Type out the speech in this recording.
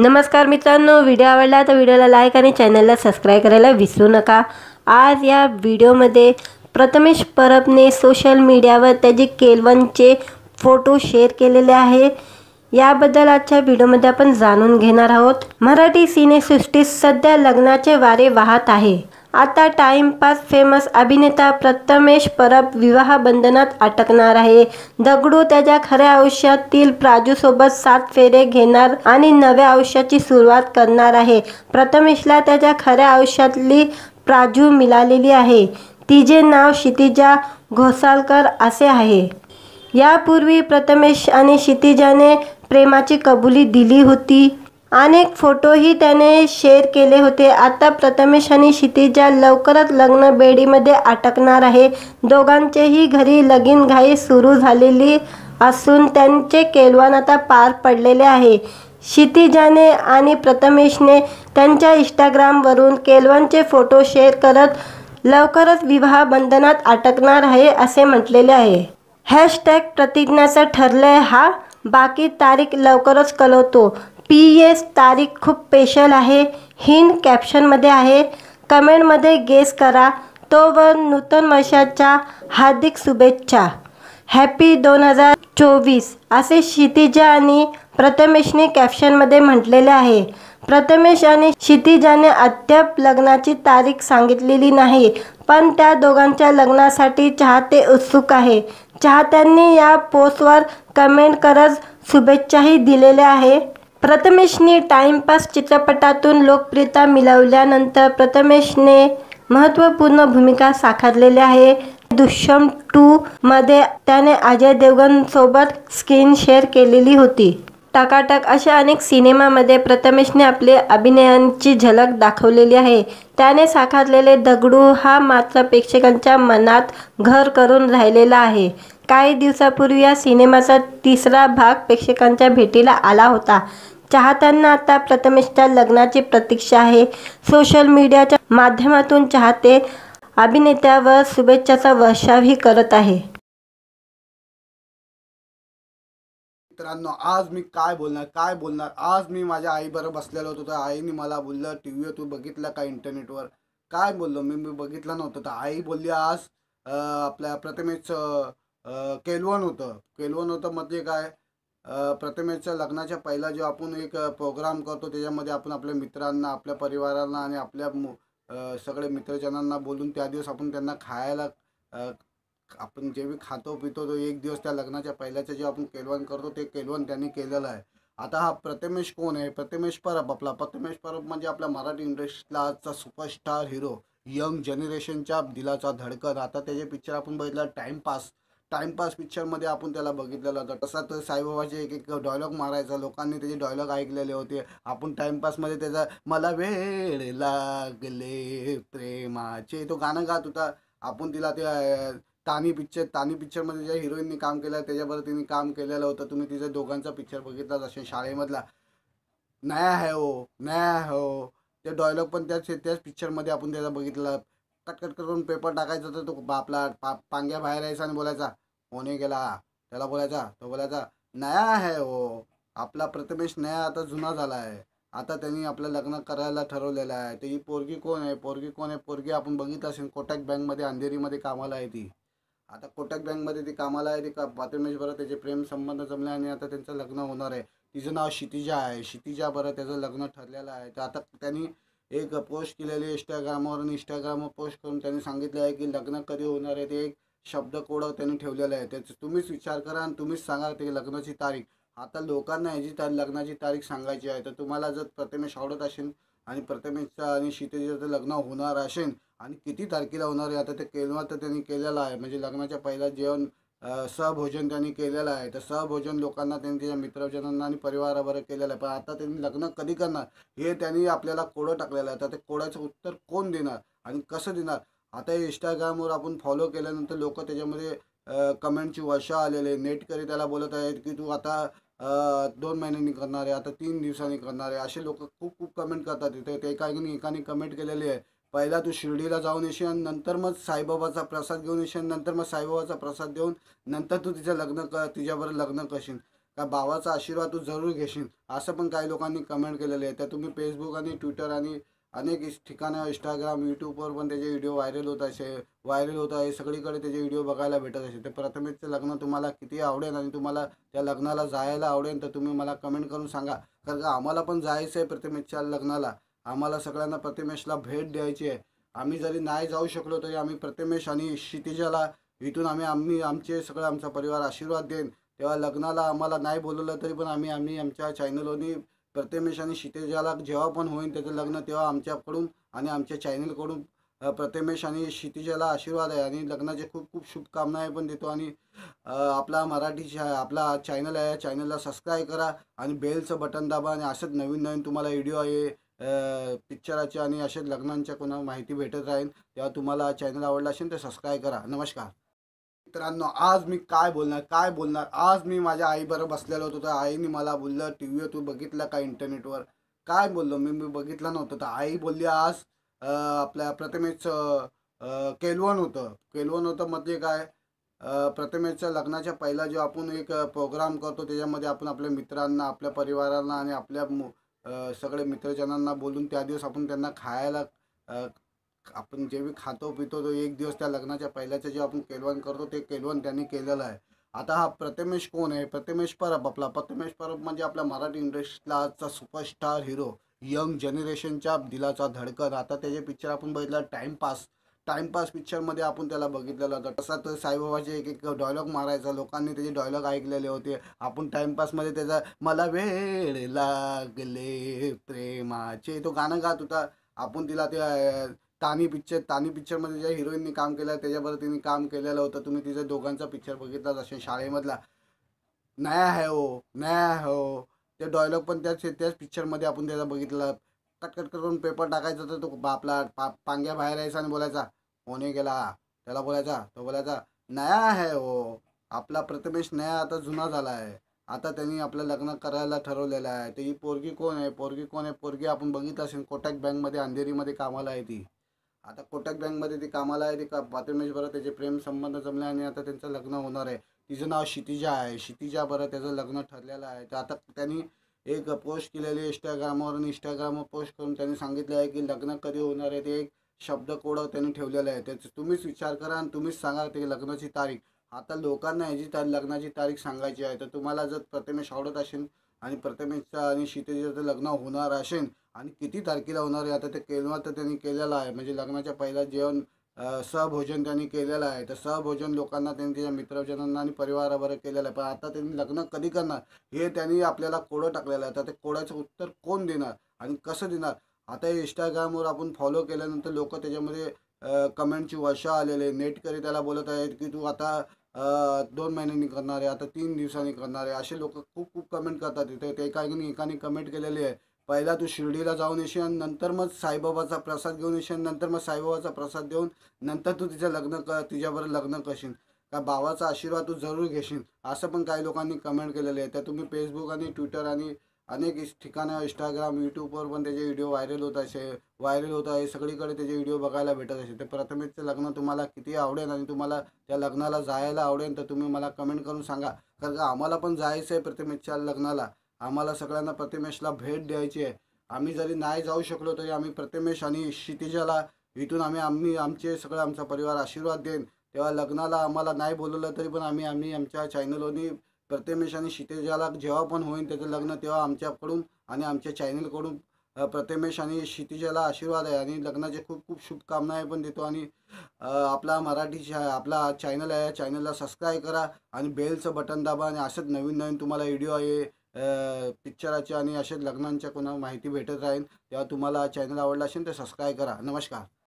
नमस्कार मित्रांनो व्हिडिओ आवडला तर व्हिडिओला लाईक आणि चॅनलला सबस्क्राईब करायला विसरू नका आज या व्हिडिओमध्ये प्रथमेश परबने सोशल मीडियावर त्याचे केलवनचे फोटो शेअर केलेले आहे याबद्दल आजच्या व्हिडिओमध्ये आपण जाणून घेणार आहोत मराठी सिनेसृष्टीत सध्या लग्नाचे वारे वाहत आहे आता टाइमपास फेमस अभिनेता प्रथमेश परब विवाह बंधनात अटकणार आहे दगडू त्याच्या खऱ्या आयुष्यातील प्राजूसोबत सात फेरे घेणार आणि नव्या आयुष्याची सुरुवात करणार आहे प्रथमेशला त्याच्या खऱ्या आयुष्यातली प्राजू मिळालेली आहे तिचे नाव क्षितिजा घोसाळकर असे आहे यापूर्वी प्रथमेश आणि क्षितिजाने प्रेमाची कबुली दिली होती अनेक फोटोही त्याने शेअर केले होते आता प्रथमेश आणि क्षितिजा लवकरच लग्न बेडीमध्ये अटकणार आहे दोघांचेही घरी लगीन घाई सुरू झालेली असून त्यांचे केलवान आता पार पडलेले आहे क्षितिजाने आणि प्रथमेशने त्यांच्या इंस्टाग्रामवरून केलवानचे फोटो शेअर करत लवकरच विवाह बंधनात अटकणार आहे असे म्हटलेले आहे हॅशटॅग प्रतिज्ञाचं ठरलंय हा बाकी तारीख लवकरच कळवतो पी एस तारीख खूप स्पेशल आहे हिंद कॅप्शनमध्ये आहे कमेंटमध्ये गेस करा तो व नूतन वर्षाच्या हार्दिक शुभेच्छा हॅपी दोन हजार चोवीस असे क्षितिजा आणि प्रथमेशने कॅप्शनमध्ये म्हटलेले आहे प्रथमेश आणि क्षितिजाने अद्याप लग्नाची तारीख सांगितलेली नाही पण त्या दोघांच्या लग्नासाठी चाहते उत्सुक आहे चाहत्यांनी या पोस्टवर कमेंट करत शुभेच्छाही दिलेल्या आहे प्रथमेशने टाइमपास चित्रपटातून लोकप्रियता मिळवल्यानंतर प्रथमेशने महत्त्वपूर्ण भूमिका साकारलेली आहे दुष्यम टू मध्ये त्याने अजय सोबत स्क्रीन शेअर केलेली होती टकाटक अशा अनेक सिनेमामध्ये प्रथमेशने आपले अभिनयांची झलक दाखवलेली आहे त्याने साकारलेले दगडू हा मात्र प्रेक्षकांच्या मनात घर करून राहिलेला आहे काही दिवसापूर्वी या सिनेमाचा तिसरा भाग प्रेक्षकांच्या भेटीला आला होता चाहत्यांना आता प्रथमेशच्या लग्नाची प्रतीक्षा आहे सोशल मीडियाच्या माध्यमातून चाहते अभिनेत्यावर शुभेच्छाचा वर्षावही करत आहे मित्रांनो आज मी काय बोलणार काय बोलणार आज मी माझ्या आईबरोबर बसलेलो होतो तर आईने मला बोललं टी व्हीवर तू बघितलं का इंटरनेटवर काय बोललो मी मी बघितलं नव्हतं तर आई बोलली आज आपल्या प्रथमेच केलवण होतं केलवण होतं म्हणजे काय प्रतिमेच्या लग्नाच्या पहिला जो आपण एक प्रोग्राम करतो त्याच्यामध्ये आपण आपल्या मित्रांना आपल्या परिवारांना आणि आपल्या मु सगळे मित्रजनांना बोलून त्या दिवस आपण त्यांना खायला आपण जे बी खातो पितो तो एक दिवस त्या लग्नाच्या पहिल्याचं जे आपण केलवण करतो ते केलवण त्यांनी केलेलं आहे आता हा प्रतिमेश कोण आहे प्रतिमेश परब आपला प्रथमेश परब म्हणजे आपल्या मराठी इंडस्ट्रीला आजचा सुपरस्टार हिरो यंग जनरेशनच्या दिलाचा धडकन आता त्याचे पिक्चर आपण बघितला टाइमपास टाइमपास पिक्चरमध्ये आपण त्याला बघितलेलं होतं तसा तर साईबाबाचे एक एक डॉयलॉग मारायचा लोकांनी त्याचे डॉयलॉग ऐकलेले होते आपण टाइमपासमध्ये त्याचा मला वेळ लागले प्रेमाचे तो गाणं गात होता आपण तिला ते तानी पिक्चर तानी पिक्चरमध्ये ज्या हिरोईननी काम केलं त्याच्याबरोबर तिने काम केलेलं होतं तुम्ही तिच्या दोघांचा पिक्चर बघितला असे शाळेमधला नया है हो नया है हो ते डॉयलॉग पण त्याच त्याच पिक्चरमध्ये आपण त्याचा बघितला कटकट करून पेपर टाकायचा तर तो आपला पा पांग्या बाहेर यायचा आणि बोलायचा कोणी गेला त्याला बोलायचा तो बोलायचा नया आहे हो आपला प्रतिमेश नया आता जुना झाला आहे आता त्यांनी आपलं लग्न करायला ठरवलेलं आहे तर ही पोरगी कोण आहे पोरगी कोण आहे पोरगी आपण बघितलं असेल कोटक बँकमध्ये अंधेरीमध्ये कामाला आहे ती आता कोटक बँकमध्ये ती कामाला आहे ती का बरं त्याचे प्रेम संबंध जमले आणि आता त्यांचं लग्न होणार आहे तिचं नाव क्षितिजा आहे क्षितिजा बरं त्याचं लग्न ठरलेलं आहे तर आता त्यांनी एक पोस्ट केलेली इंस्टाग्रामवर इंस्टाग्रामवर पोस्ट करून त्यांनी सांगितले आहे की लग्न कधी होणार आहे ते एक शब्द शब्दकोड त्यांनी ठेवलेलं आहे त्याचं तुम्हीच विचार करा आणि तुम्हीच सांगा ते लग्नाची तारीख आता लोकांना ह्याची त्या लग्नाची तारीख सांगायची आहे तर तुम्हाला जर प्रथमेश आवडत असेल आणि प्रथमेशचं आणि शितेचं लग्न होणार असेल आणि किती तारखेला होणार आहे आता ते केव्हा तर त्यांनी केलेलं आहे म्हणजे लग्नाच्या पहिला जेवण सहभोजन त्यांनी केलेलं आहे तर सहभोजन लोकांना त्यांनी त्याच्या मित्रजनांना आणि परिवाराबरोबर केलेलं आहे पण आता त्यांनी लग्न कधी करणार हे त्यांनी आपल्याला कोडं टाकलेलं आहे तर ते कोड्याचं उत्तर कोण देणार आणि कसं देणार आता इंस्टाग्रामवर आपण फॉलो केल्यानंतर लोक त्याच्यामध्ये कमेंटची वर्षा आलेले नेटकरी त्याला बोलत आहेत की तू आता दोन महिन्यांनी करणार आहे आता तीन दिवसांनी करणार आहे असे लोक खूप खूप कमेंट करतात तिथे ते एकाने एकाने कमेंट केलेली आहे पहिला तू शिर्डीला जाऊन येशील आणि नंतर मग साईबाबाचा प्रसाद घेऊन येशील नंतर मग साईबाबाचा प्रसाद देऊन नंतर तू तिचं लग्न क तिच्याबरोबर लग्न करशील का भावाचा आशीर्वाद तू जरूर घेशील असं पण काही लोकांनी कमेंट केलेलं आहे तर तुम्ही फेसबुक आणि ट्विटर आणि अनेक ठिकाणं इंस्टाग्राम यूट्यूबवर पण त्याचे व्हिडिओ व्हायरल होत असे व्हायरल होत आहे सगळीकडे त्याचे व्हिडिओ बघायला भेटत असे तर प्रथमेचं लग्न तुम्हाला किती आवडेल आणि तुम्हाला त्या लग्नाला जायला आवडेल तर तुम्ही मला कमेंट करून सांगा कारण का आम्हाला पण जायचं आहे प्रथमेच्या लग्नाला आम्हाला सगळ्यांना प्रतिमेशला भेट द्यायची आहे आम्ही जरी नाही जाऊ शकलो तरी आम्ही प्रतिमेश आणि क्षितिजाला इथून आम्ही आम्ही आमचे सगळं आमचा परिवार आशीर्वाद देईन तेव्हा लग्नाला आम्हाला नाही बोलवलं तरी पण आम्ही आम्ही आमच्या चॅनलवरनी प्रतिमेश आणि क्षितिजाला जेव्हा पण होईन त्याचं लग्न तेव्हा आमच्याकडून आणि आमच्या चॅनलकडून प्रतिमेश आणि क्षितिजाला आशीर्वाद आहे आणि लग्नाचे खूप खूप शुभकामना पण देतो आणि आपला मराठी आपला चॅनल आहे चॅनलला सबस्क्राईब करा आणि बेलचं बटन दाबा आणि असंच नवीन नवीन तुम्हाला व्हिडिओ आहे पिक्चराच्या आणि असे लग्नांच्या कोणा माहिती भेटत राहील तेव्हा तुम्हाला चॅनल आवडला असेल तर सबस्क्राईब करा नमस्कार मित्रांनो आज मी काय बोलणार काय बोलणार आज मी माझ्या आईबरोबर बसलेलो होतो तर आईने मला बोललं टी व्हीवर तू बघितलं का इंटरनेटवर काय बोललो मी मी बघितलं नव्हतं तर आई बोलली आज आपल्या प्रथमेच केलवण होतं केलवण होतं म्हणजे काय प्रथमेच्या लग्नाच्या पहिला जो आपण एक प्रोग्राम करतो त्याच्यामध्ये आपण आपल्या मित्रांना आपल्या परिवारांना आणि आपल्या सगळे मित्रजनांना बोलून त्या दिवस आपण त्यांना खायला आपण जे मी खातो पितो तो एक दिवस त्या लग्नाच्या पहिल्याचं जे आपण केलवण करतो ते केलवण त्यांनी केलेलं आहे आता हा प्रथमेश कोण आहे प्रतिमेश परब आपला प्रथमेश परब म्हणजे आपल्या मराठी इंडस्ट्रीला आजचा सुपरस्टार हिरो यंग जनरेशनच्या दिलाचा धडकन आता त्याचे पिक्चर आपण बघितला टाइमपास टाइमपास पिक्चरमध्ये आपण त्याला बघितलेलं होतं तसा तो साईबाबाचे एक एक डॉयलॉग मारायचा लोकांनी त्याचे डॉयलॉग ऐकलेले होते आपण टाइमपासमध्ये त्याचा मला वेळ लागले प्रेमाचे तो गाणं गात होता आपण तिला ते तानी पिक्चर तानी पिक्चरमध्ये ज्या हिरोईनने काम केलं त्याच्याबरोबर तिने काम केलेलं होतं तुम्ही तिच्या दोघांचा पिक्चर बघितला असेल शाळेमधला नया है हो नया है हो ते डॉयलॉग पण त्याच त्याच पिक्चरमध्ये आपण त्याचा बघितला कट करून पेपर टाकायचा तर तो आपला पा पांग्या बाहेर यायचा आणि बोलायचा कोणी गेला त्याला बोलायचा तो बोलायचा नया आहे हो आपला प्रथमेश नया आता जुना झाला आहे आता त्यांनी आपलं लग्न करायला ठरवलेलं आहे तर ही पोरगी कोण आहे पोरगी कोण आहे पोरगी आपण बघितलं असेल कोटक बँकमध्ये अंधेरीमध्ये कामाला आहे ती आता कोटक बँकमध्ये ती कामाला आहे ती का बरं त्याचे प्रेम संबंध जमले आणि आता त्यांचं लग्न होणार आहे तिचं नाव क्षितिजा आहे क्षितिजा बरं त्याचं लग्न ठरलेलं आहे तर आता त्यांनी एक पोस्ट केलेली इंस्टाग्रामवर आणि इंस्टाग्रामवर पोस्ट करून त्यांनी सांगितलं आहे की लग्न कधी होणार आहे ते एक शब्द कोडं त्यांनी ठेवलेलं आहे त्याचं तुम्हीच विचार करा आणि तुम्हीच सांगा ते लग्नाची तारीख आता लोकांना याची त्या लग्नाची तारीख सांगायची आहे तर तुम्हाला जर प्रतिमेश आवडत असेल आणि प्रतिमेचं आणि सीतेचं जर लग्न होणार असेल आणि किती तारखेला होणार आहे आता ते केलवा तर त्यांनी केलेलं आहे म्हणजे लग्नाच्या पहिला जेवण सहभोजन त्यांनी केलेलं आहे तर सहभोजन लोकांना त्यांनी त्यांच्या मित्रजनांना आणि परिवाराबरोबर केलेलं आहे पण आता त्यांनी लग्न कधी करणार हे त्यांनी आपल्याला कोडं टाकलेलं आहे तर ते कोड्याचं उत्तर कोण देणार आणि कसं देणार आता इंस्टाग्रामवर आपण फॉलो केल्यानंतर लोक त्याच्यामध्ये कमेंटची वर्षा आलेले नेटकरी त्याला बोलत आहेत की तू आता दोन महिन्यांनी करणार आहे आता तीन दिवसांनी करणार आहे असे लोक खूप खूप कमेंट करतात तिथे ते एकाने एकाने कमेंट केलेली आहे पहिला तू शिर्डीला जाऊन येशील आणि नंतर मग साईबाबाचा प्रसाद घेऊन येशील नंतर मग साईबाबाचा प्रसाद देऊन नंतर तू तिचं लग्न क तिच्याबरोबर लग्न करशील का बाबाचा आशीर्वाद तू जरूर घेशील असं पण काही लोकांनी कमेंट केलेलं आहे तर तुम्ही फेसबुक आणि ट्विटर आणि अनेक ठिकाणं इंस्टाग्राम यूट्यूबवर पण त्याचे व्हिडिओ व्हायरल होत असे व्हायरल होत आहे सगळीकडे त्याचे व्हिडिओ बघायला भेटत असे तर प्रथमेशचं लग्न तुम्हाला किती आवडेल आणि तुम्हाला त्या लग्नाला जायला आवडेल तर तुम्ही मला कमेंट करून सांगा कारण का आम्हाला पण जायचं आहे प्रथमेशच्या लग्नाला आम्हाला सगळ्यांना प्रथमेशला भेट द्यायची आहे आम्ही जरी नाही जाऊ शकलो तरी आम्ही प्रथमेश आणि क्षितिजाला इथून आम्ही आम्ही आमचे सगळं आमचा परिवार आशीर्वाद देईन तेव्हा लग्नाला आम्हाला नाही बोलवलं तरी पण आम्ही आम्ही आमच्या चॅनलवरनी प्रथमेश आणि क्षितेजाला जेव्हा पण होईल त्याचं लग्न तेव्हा आमच्याकडून आणि आमच्या चॅनलकडून प्रथमेश आणि क्षितिजाला आशीर्वाद आहे आणि लग्नाचे खूप खूप शुभकामना पण देतो आणि आपला मराठी आपला चॅनल आहे चॅनलला सबस्क्राईब करा आणि बेलचं बटन दाबा आणि असेच नवीन नवीन तुम्हाला व्हिडिओ आहे पिक्चराचे आणि असेच लग्नांच्या कोणा माहिती भेटत राहील तेव्हा तुम्हाला चॅनल आवडला असेल तर सबस्क्राईब करा नमस्कार